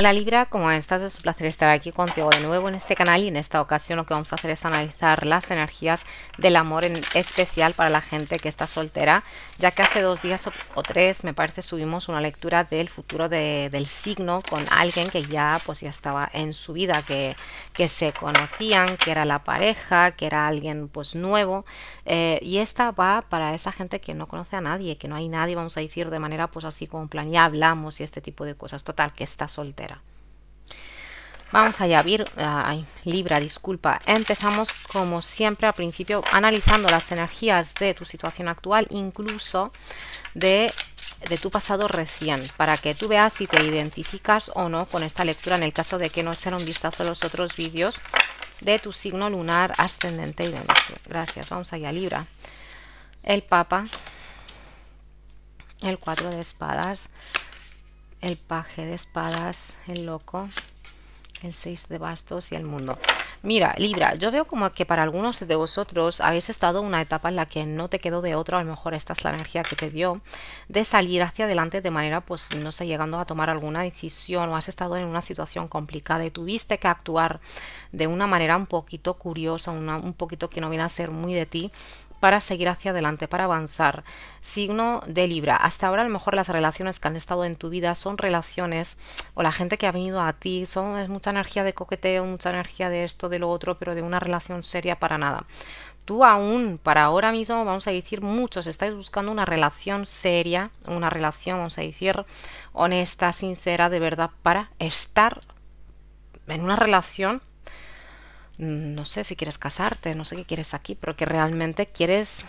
Hola Libra, ¿cómo estás? Es un placer estar aquí contigo de nuevo en este canal y en esta ocasión lo que vamos a hacer es analizar las energías del amor en especial para la gente que está soltera, ya que hace dos días o, tres me parece subimos una lectura del futuro del signo con alguien que ya pues ya estaba en su vida, que, que se conocían, que era la pareja, que era alguien pues nuevo eh, y esta va para esa gente que no conoce a nadie, que no hay nadie, vamos a decir de manera pues así como plan ya hablamos y este tipo de cosas, total que está soltera. Vamos allá, Vir, ah, Libra, disculpa. Empezamos como siempre al principio analizando las energías de tu situación actual, incluso de, tu pasado recién, para que tú veas si te identificas o no con esta lectura en el caso de que no echar un vistazo a los otros vídeos de tu signo lunar, ascendente y Venus. Gracias, vamos allá, Libra. El Papa, el Cuatro de espadas, el paje de espadas, el loco, el seis de bastos y el mundo. Mira, Libra, yo veo como que para algunos de vosotros habéis estado una etapa en la que no te quedó de otro a lo mejor esta es la energía que te dio, de salir hacia adelante de manera, pues, no sé, llegando a tomar alguna decisión o has estado en una situación complicada y tuviste que actuar de una manera un poquito curiosa, un poquito que no viene a ser muy de ti para seguir hacia adelante, para avanzar. Signo de Libra. Hasta ahora a lo mejor las relaciones que han estado en tu vida son relaciones o la gente que ha venido a ti, son es mucha energía de coqueteo, mucha energía de esto, de lo otro, pero de una relación seria para nada. Tú aún, para ahora mismo, vamos a decir, muchos estáis buscando una relación seria, una relación, vamos a decir, honesta, sincera, de verdad, para estar en una relación no sé si quieres casarte, no sé qué quieres aquí, pero que realmente quieres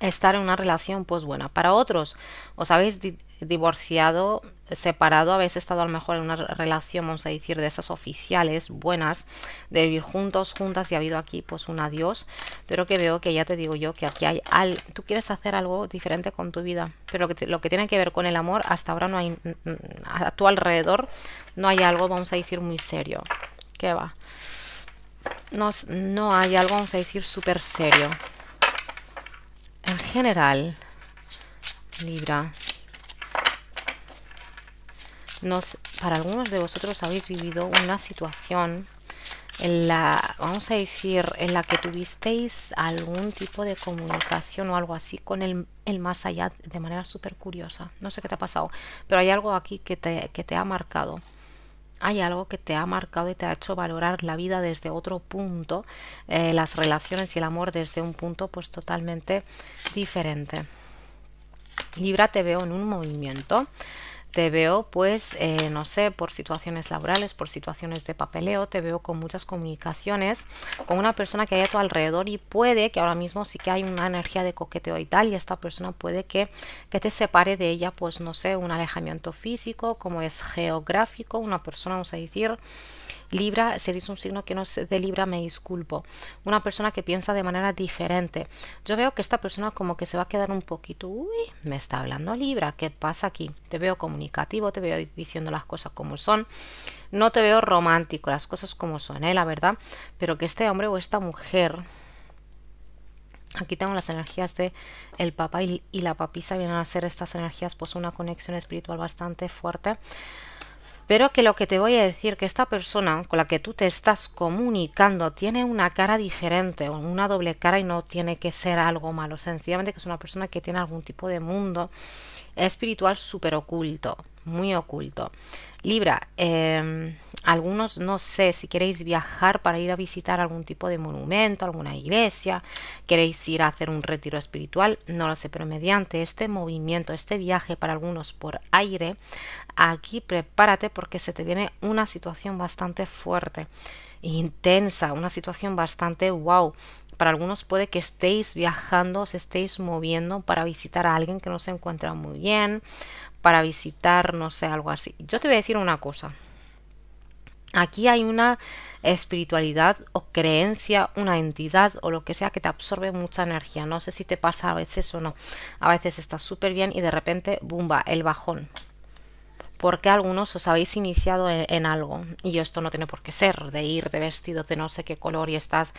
estar en una relación pues buena. Para otros, os habéis divorciado, separado, habéis estado a lo mejor en una relación, vamos a decir, de esas oficiales buenas, de vivir juntos, juntas y ha habido aquí pues un adiós, pero que veo que ya te digo yo que aquí hay al tú quieres hacer algo diferente con tu vida, pero lo que tiene que ver con el amor, hasta ahora no hay, a tu alrededor no hay algo, vamos a decir, muy serio. ¿Qué va? no, no hay algo, vamos a decir, súper serio. En general, Libra, nos, para algunos de vosotros habéis vivido una situación en la, vamos a decir, en la que tuvisteis algún tipo de comunicación o algo así con el, el más allá de manera súper curiosa. No sé qué te ha pasado, pero hay algo aquí que te, que te ha marcado hay algo que te ha marcado y te ha hecho valorar la vida desde otro punto, eh, las relaciones y el amor desde un punto pues totalmente diferente. Libra te veo en un movimiento te veo pues, eh, no sé, por situaciones laborales, por situaciones de papeleo, te veo con muchas comunicaciones, con una persona que hay a tu alrededor y puede que ahora mismo sí que hay una energía de coqueteo y tal, y esta persona puede que, que te separe de ella, pues no sé, un alejamiento físico, como es geográfico, una persona, vamos a decir, Libra, se dice un signo que no es de Libra, me disculpo. Una persona que piensa de manera diferente. Yo veo que esta persona como que se va a quedar un poquito, uy, me está hablando Libra, ¿qué pasa aquí? Te veo comunicativo, te veo diciendo las cosas como son. No te veo romántico, las cosas como son, ¿eh? la verdad. Pero que este hombre o esta mujer aquí tengo las energías de el papá y, y, la papisa vienen a ser estas energías pues una conexión espiritual bastante fuerte pero que lo que te voy a decir, que esta persona con la que tú te estás comunicando tiene una cara diferente, una doble cara y no tiene que ser algo malo, sencillamente que es una persona que tiene algún tipo de mundo espiritual súper oculto, muy oculto. Libra, em, algunos no sé si queréis viajar para ir a visitar algún tipo de monumento, alguna iglesia, queréis ir a hacer un retiro espiritual, no lo sé, pero mediante este movimiento, este viaje para algunos por aire, aquí prepárate porque se te viene una situación bastante fuerte, intensa, una situación bastante wow, para algunos puede que estéis viajando, os estéis moviendo para visitar a alguien que no se encuentra muy bien, para visitar, no sé, algo así. Yo te voy a decir una cosa. Aquí hay una espiritualidad o creencia, una entidad o lo que sea que te absorbe mucha energía. No sé si te pasa a veces o no. A veces estás súper bien y de repente, bumba, el bajón porque algunos os habéis iniciado en, algo. Y esto no tiene por qué ser de ir de vestido de no sé qué color y estás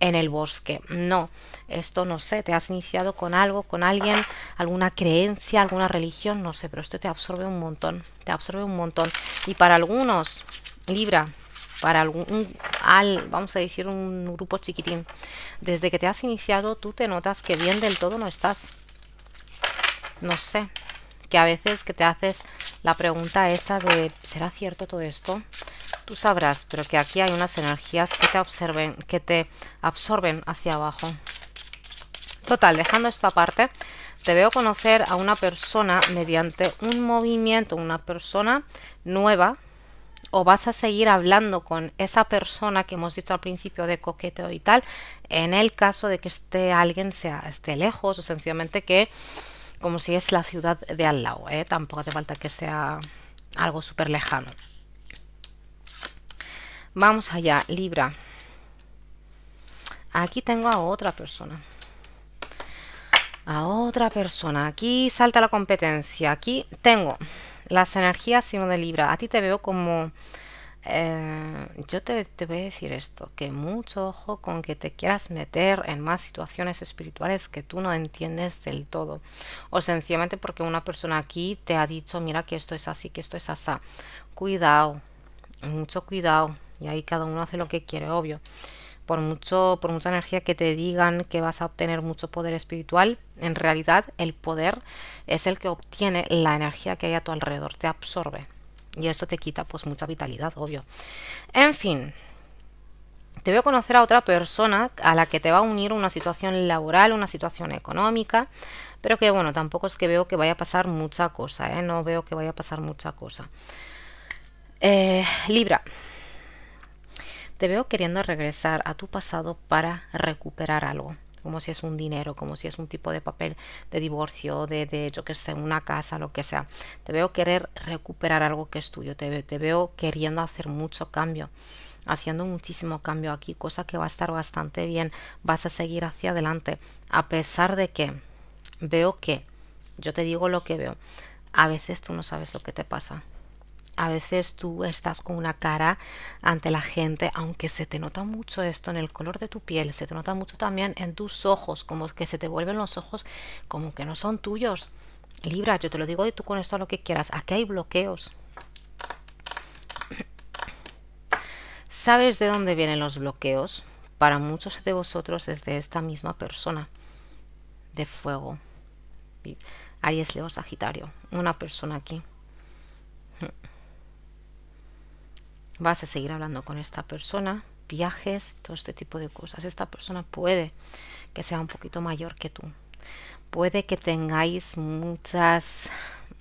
en el bosque. No, esto no sé, te has iniciado con algo, con alguien, alguna creencia, alguna religión, no sé, pero esto te absorbe un montón, te absorbe un montón. Y para algunos, Libra, para algún, al, vamos a decir, un grupo chiquitín. Desde que te has iniciado, tú te notas que bien del todo no estás. No sé, que a veces que te haces la pregunta esa de ¿será cierto todo esto? Tú sabrás, pero que aquí hay unas energías que te observen, que te absorben hacia abajo. Total, dejando esto aparte, te veo conocer a una persona mediante un movimiento, una persona nueva, o vas a seguir hablando con esa persona que hemos dicho al principio de coqueteo y tal, en el caso de que esté alguien sea, esté lejos o sencillamente que como si es la ciudad de al lado, ¿eh? tampoco hace falta que sea algo súper lejano. Vamos allá, Libra. Aquí tengo a otra persona. A otra persona. Aquí salta la competencia. Aquí tengo las energías sino de Libra. A ti te veo como eh, yo te, voy a decir esto, que mucho ojo con que te quieras meter en más situaciones espirituales que tú no entiendes del todo. O sencillamente porque una persona aquí te ha dicho, mira que esto es así, que esto es asá. Cuidado, mucho cuidado. Y ahí cada uno hace lo que quiere, obvio. Por, mucho, por mucha energía que te digan que vas a obtener mucho poder espiritual, en realidad el poder es el que obtiene la energía que hay a tu alrededor, te absorbe. Y esto te quita pues mucha vitalidad, obvio. En fin, te veo a conocer a otra persona a la que te va a unir una situación laboral, una situación económica, pero que bueno, tampoco es que veo que vaya a pasar mucha cosa, ¿eh? no veo que vaya a pasar mucha cosa. Eh, Libra, te veo queriendo regresar a tu pasado para recuperar algo como si es un dinero, como si es un tipo de papel de divorcio, de, de yo que sé, una casa, lo que sea. Te veo querer recuperar algo que es tuyo, te, te veo queriendo hacer mucho cambio haciendo muchísimo cambio aquí, cosa que va a estar bastante bien, vas a seguir hacia adelante, a pesar de que veo que, yo te digo lo que veo, a veces tú no sabes lo que te pasa, a veces tú estás con una cara ante la gente, aunque se te nota mucho esto en el color de tu piel, se te nota mucho también en tus ojos, como que se te vuelven los ojos como que no son tuyos. Libra, yo te lo digo y tú con esto lo que quieras. Aquí hay bloqueos. ¿Sabes de dónde vienen los bloqueos? Para muchos de vosotros es de esta misma persona de fuego. Aries, Leo, Sagitario. Una persona aquí vas a seguir hablando con esta persona, viajes, todo este tipo de cosas. Esta persona puede que sea un poquito mayor que tú. Puede que tengáis muchas,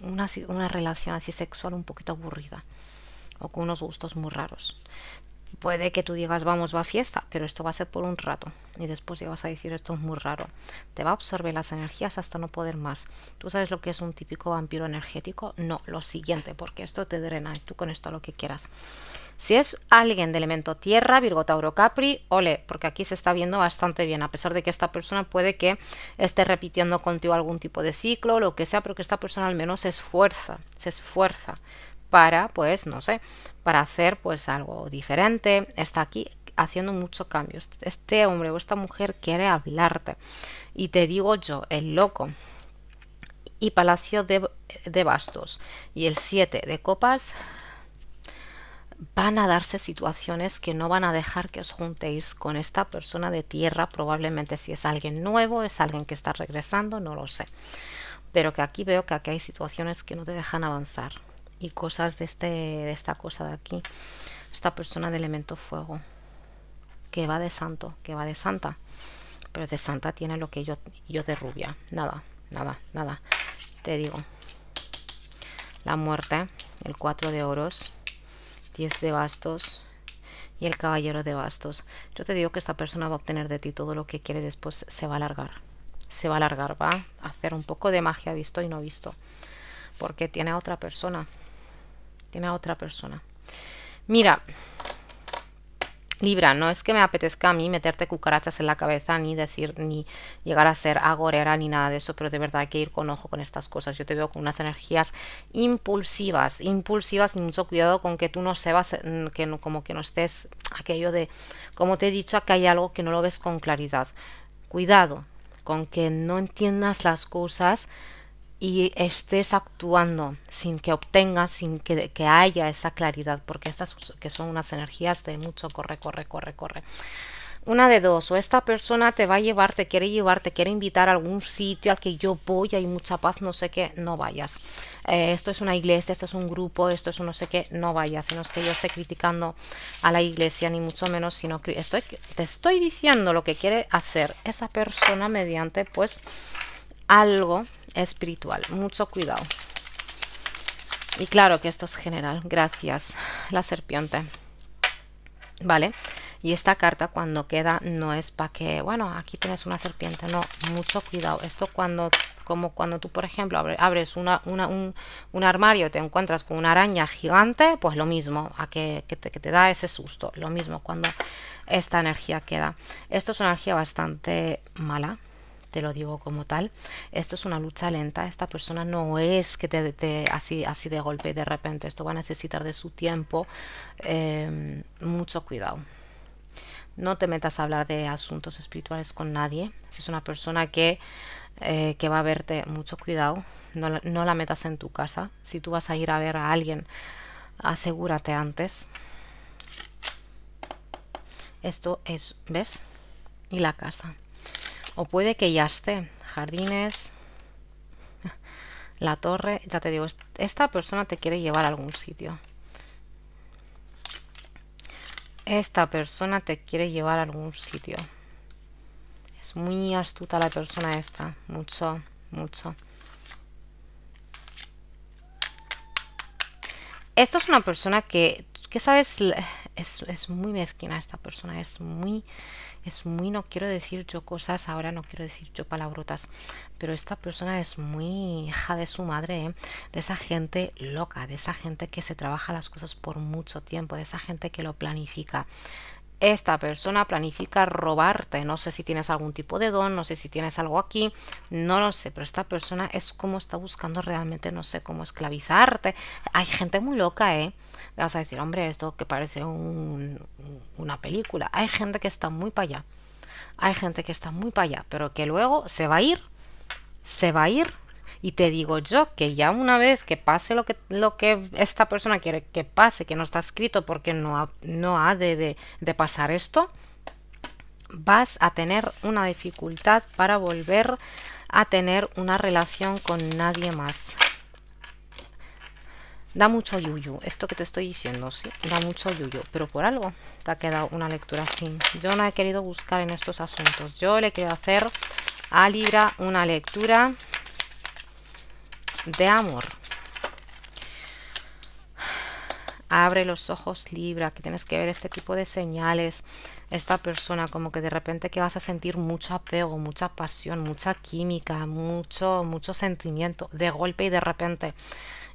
una, una relación así sexual un poquito aburrida o con unos gustos muy raros puede que tú digas vamos va fiesta, pero esto va a ser por un rato y después ya vas a decir esto es muy raro. Te va a absorber las energías hasta no poder más. ¿Tú sabes lo que es un típico vampiro energético? No, lo siguiente, porque esto te drena y tú con esto lo que quieras. Si es alguien de elemento tierra, Virgo Tauro Capri, ole, porque aquí se está viendo bastante bien, a pesar de que esta persona puede que esté repitiendo contigo algún tipo de ciclo, lo que sea, pero que esta persona al menos se esfuerza, se esfuerza para, pues, no sé, para hacer pues algo diferente, está aquí haciendo muchos cambios. Este hombre o esta mujer quiere hablarte. Y te digo yo, el loco y Palacio de, Bastos y el 7 de Copas van a darse situaciones que no van a dejar que os juntéis con esta persona de tierra, probablemente si es alguien nuevo, es alguien que está regresando, no lo sé. Pero que aquí veo que aquí hay situaciones que no te dejan avanzar y cosas de, este, de esta cosa de aquí. Esta persona de elemento fuego, que va de santo, que va de santa. Pero de santa tiene lo que yo, yo de rubia. Nada, nada, nada. Te digo. La muerte, el 4 de oros, 10 de bastos, y el caballero de bastos. Yo te digo que esta persona va a obtener de ti todo lo que quiere, después se va a alargar. Se va a alargar, va a hacer un poco de magia visto y no visto. Porque tiene a otra persona tiene a otra persona. Mira, Libra, no es que me apetezca a mí meterte cucarachas en la cabeza, ni decir, ni llegar a ser agorera, ni nada de eso, pero de verdad hay que ir con ojo con estas cosas. Yo te veo con unas energías impulsivas, impulsivas, y mucho cuidado con que tú no sepas, mm, que no, como que no estés aquello de, como te he dicho, que hay algo que no lo ves con claridad. Cuidado con que no entiendas las cosas y estés actuando sin que obtengas, sin que, haya esa claridad, porque estas que son unas energías de mucho corre, corre, corre, corre. Una de dos, o esta persona te va a llevar, te quiere llevar, te quiere invitar a algún sitio al que yo voy, hay mucha paz, no sé qué, no vayas. Eh, esto es una iglesia, esto es un grupo, esto es un no sé qué, no vayas. Si no es que yo esté criticando a la iglesia, ni mucho menos, sino que te estoy diciendo lo que quiere hacer esa persona mediante pues algo espiritual. Mucho cuidado. Y claro que esto es general. Gracias, la serpiente. ¿Vale? Y esta carta cuando queda no es para que, bueno, aquí tienes una serpiente. No, mucho cuidado. Esto cuando, como cuando tú, por ejemplo, abres una, un, armario armario, te encuentras con una araña gigante, pues lo mismo, a que, que te da ese susto. Lo mismo cuando esta energía queda. Esto es una energía bastante mala te lo digo como tal, esto es una lucha lenta, esta persona no es que te, dé así, así de golpe y de repente, esto va a necesitar de su tiempo, em, mucho cuidado. No te metas a hablar de asuntos espirituales con nadie, si es una persona que, eh, que va a verte, mucho cuidado, no, no la metas en tu casa, si tú vas a ir a ver a alguien, asegúrate antes. Esto es, ¿ves? Y la casa. O puede que ya esté. Jardines. La torre. Ya te digo, esta persona te quiere llevar a algún sitio. Esta persona te quiere llevar a algún sitio. Es muy astuta la persona esta. Mucho, mucho. Esto es una persona que, ¿Qué sabes, es, muy mezquina esta persona, es muy, es muy, no quiero decir yo cosas, ahora no quiero decir yo palabrotas, pero esta persona es muy hija de su madre, ¿eh? de esa gente loca, de esa gente que se trabaja las cosas por mucho tiempo, de esa gente que lo planifica, esta persona planifica robarte. No sé si tienes algún tipo de don, no sé si tienes algo aquí, no lo sé, pero esta persona es como está buscando realmente, no sé, cómo esclavizarte. Hay gente muy loca, ¿eh? Vas a decir, hombre, esto que parece una película. Hay gente que está muy para allá. Hay gente que está muy para allá, pero que luego se va a ir, se va a ir, y te digo yo que ya una vez que pase lo que, lo que esta persona quiere que pase, que no está escrito porque no ha, no ha de, pasar esto, vas a tener una dificultad para volver a tener una relación con nadie más. Da mucho yuyu, esto que te estoy diciendo, sí, da mucho yuyu, pero por algo te ha quedado una lectura así. Yo no he querido buscar en estos asuntos, yo le quiero hacer a Libra una lectura de amor. Abre los ojos, Libra, que tienes que ver este tipo de señales. Esta persona, como que de repente que vas a sentir mucho apego, mucha pasión, mucha química, mucho, mucho sentimiento, de golpe y de repente.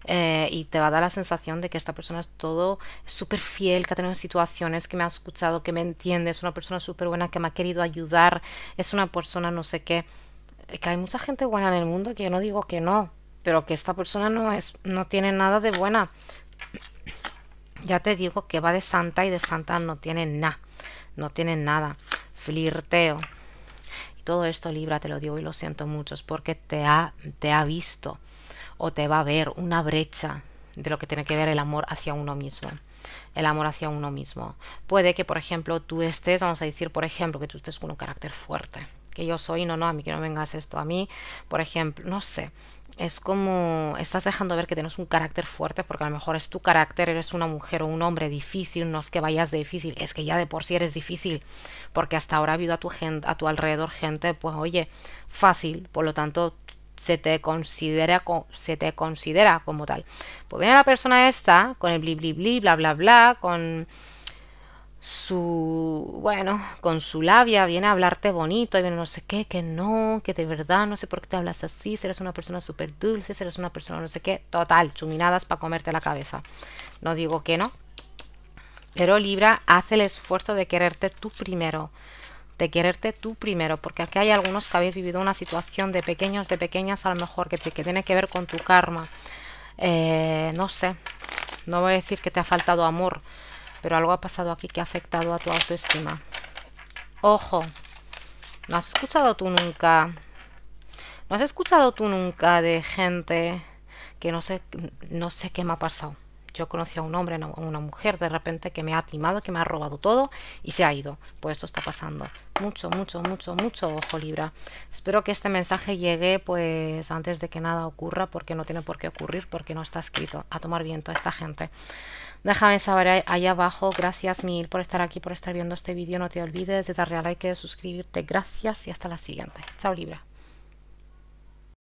Eh, y te va a dar la sensación de que esta persona es todo súper fiel, que ha tenido situaciones, que me ha escuchado, que me entiende, es una persona súper buena, que me ha querido ayudar, es una persona no sé qué. Que hay mucha gente buena en el mundo que yo no digo que no, pero que esta persona no es, no tiene nada de buena. Ya te digo que va de santa y de santa no tiene nada, no tiene nada. Flirteo. todo esto Libra, te lo digo y lo siento mucho, es porque te ha, te ha visto o te va a ver una brecha de lo que tiene que ver el amor hacia uno mismo el amor hacia uno mismo. Puede que, por ejemplo, tú estés, vamos a decir, por ejemplo, que tú estés con un carácter fuerte, que yo soy, no, no, a mí que no vengas esto a mí, por ejemplo, no sé, es como estás dejando ver que tienes un carácter fuerte, porque a lo mejor es tu carácter, eres una mujer o un hombre difícil, no es que vayas de difícil, es que ya de por sí eres difícil, porque hasta ahora ha habido a tu, gente, a tu alrededor gente, pues oye, fácil, por lo tanto se te considera, se te considera como tal. Pues viene la persona esta con el bli bli bli, bla bla bla, con su, bueno, con su labia viene a hablarte bonito, y viene no sé qué, que no, que de verdad no sé por qué te hablas así, serás eres una persona súper dulce, serás eres una persona no sé qué, total, chuminadas para comerte la cabeza. No digo que no, pero Libra, hace el esfuerzo de quererte tú primero, de quererte tú primero, porque aquí hay algunos que habéis vivido una situación de pequeños, de pequeñas, a lo mejor, que, que tiene que ver con tu karma. Eh, no sé, no voy a decir que te ha faltado amor, pero algo ha pasado aquí que ha afectado a tu autoestima. Ojo, ¿no has escuchado tú nunca? ¿No has escuchado tú nunca de gente que no sé, no sé qué me ha pasado? Yo conocí a un hombre, a una mujer de repente que me ha timado, que me ha robado todo y se ha ido. Pues esto está pasando. Mucho, mucho, mucho, mucho, ojo Libra. Espero que este mensaje llegue pues antes de que nada ocurra, porque no tiene por qué ocurrir, porque no está escrito. A tomar viento a esta gente. Déjame saber ahí abajo. Gracias mil por estar aquí, por estar viendo este vídeo. No te olvides de darle a like, de suscribirte. Gracias y hasta la siguiente. Chao Libra.